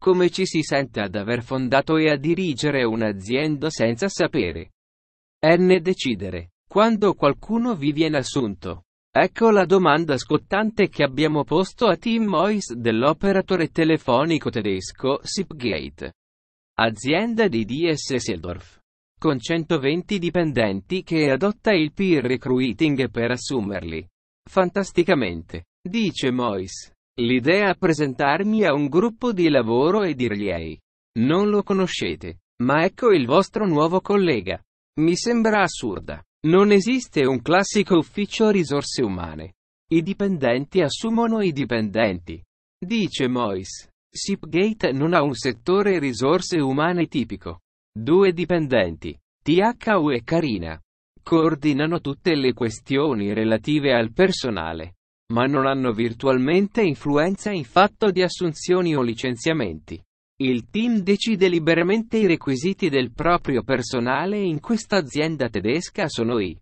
come ci si sente ad aver fondato e a dirigere un'azienda senza sapere. N. Decidere. Quando qualcuno vi viene assunto. Ecco la domanda scottante che abbiamo posto a Tim Moyes dell'operatore telefonico tedesco Sipgate. Azienda di DS Seldorf. Con 120 dipendenti che adotta il peer recruiting per assumerli. Fantasticamente, dice Moyes. L'idea è presentarmi a un gruppo di lavoro e dirgli ehi, non lo conoscete, ma ecco il vostro nuovo collega. Mi sembra assurda. Non esiste un classico ufficio risorse umane. I dipendenti assumono i dipendenti. Dice Mois. Sipgate non ha un settore risorse umane tipico. Due dipendenti, THU e Carina, coordinano tutte le questioni relative al personale ma non hanno virtualmente influenza in fatto di assunzioni o licenziamenti. Il team decide liberamente i requisiti del proprio personale e in questa azienda tedesca sono i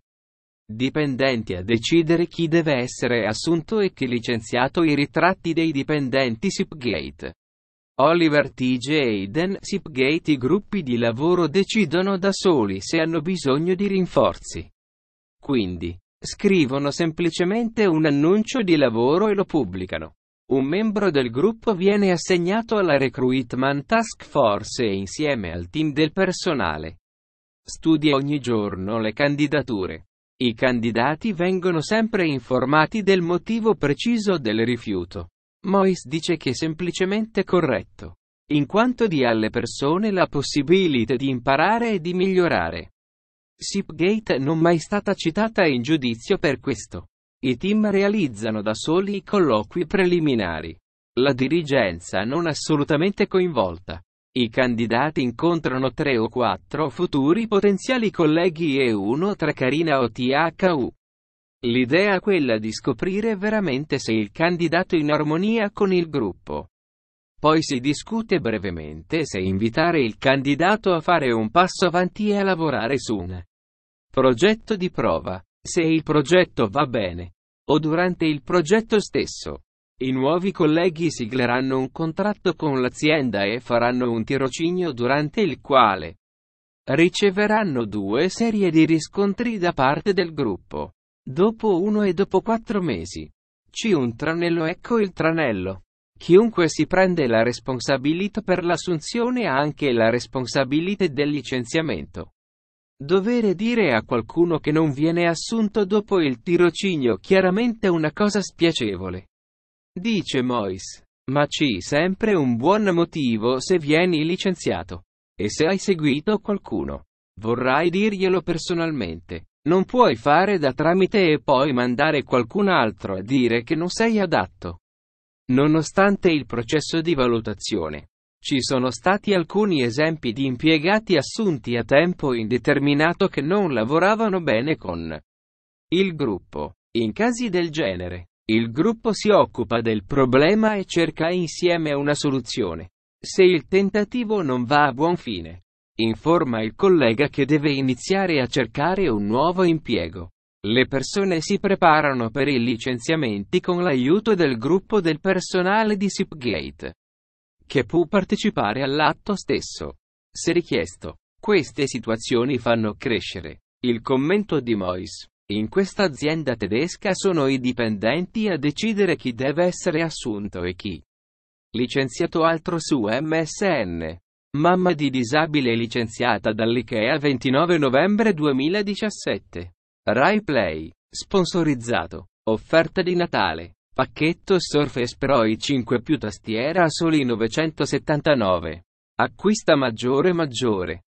dipendenti a decidere chi deve essere assunto e chi licenziato i ritratti dei dipendenti Sipgate. Oliver T.J. Aiden, Sipgate i gruppi di lavoro decidono da soli se hanno bisogno di rinforzi. Quindi, Scrivono semplicemente un annuncio di lavoro e lo pubblicano. Un membro del gruppo viene assegnato alla Recruitment Task Force e insieme al team del personale. Studia ogni giorno le candidature. I candidati vengono sempre informati del motivo preciso del rifiuto. Mois dice che è semplicemente corretto, in quanto dia alle persone la possibilità di imparare e di migliorare. Shipgate non mai stata citata in giudizio per questo. I team realizzano da soli i colloqui preliminari. La dirigenza non assolutamente coinvolta. I candidati incontrano tre o quattro futuri potenziali colleghi e uno tra Carina o THU. L'idea è quella di scoprire veramente se il candidato è in armonia con il gruppo. Poi si discute brevemente se invitare il candidato a fare un passo avanti e a lavorare su una Progetto di prova. Se il progetto va bene, o durante il progetto stesso, i nuovi colleghi sigleranno un contratto con l'azienda e faranno un tirocinio durante il quale riceveranno due serie di riscontri da parte del gruppo. Dopo uno e dopo quattro mesi. C'è Un tranello ecco il tranello. Chiunque si prende la responsabilità per l'assunzione ha anche la responsabilità del licenziamento. Dovere dire a qualcuno che non viene assunto dopo il tirocinio chiaramente una cosa spiacevole. Dice Mois. Ma c'è sempre un buon motivo se vieni licenziato. E se hai seguito qualcuno. Vorrai dirglielo personalmente. Non puoi fare da tramite e poi mandare qualcun altro a dire che non sei adatto. Nonostante il processo di valutazione, ci sono stati alcuni esempi di impiegati assunti a tempo indeterminato che non lavoravano bene con il gruppo. In casi del genere, il gruppo si occupa del problema e cerca insieme una soluzione. Se il tentativo non va a buon fine, informa il collega che deve iniziare a cercare un nuovo impiego. Le persone si preparano per i licenziamenti con l'aiuto del gruppo del personale di Sipgate che può partecipare all'atto stesso, se richiesto. Queste situazioni fanno crescere il commento di Mois. In questa azienda tedesca sono i dipendenti a decidere chi deve essere assunto e chi licenziato altro su MSN. Mamma di disabile licenziata dall'IKEA 29 novembre 2017. Rai Play. Sponsorizzato. Offerta di Natale. Pacchetto Surface Pro i5 più tastiera a soli 979. Acquista maggiore maggiore.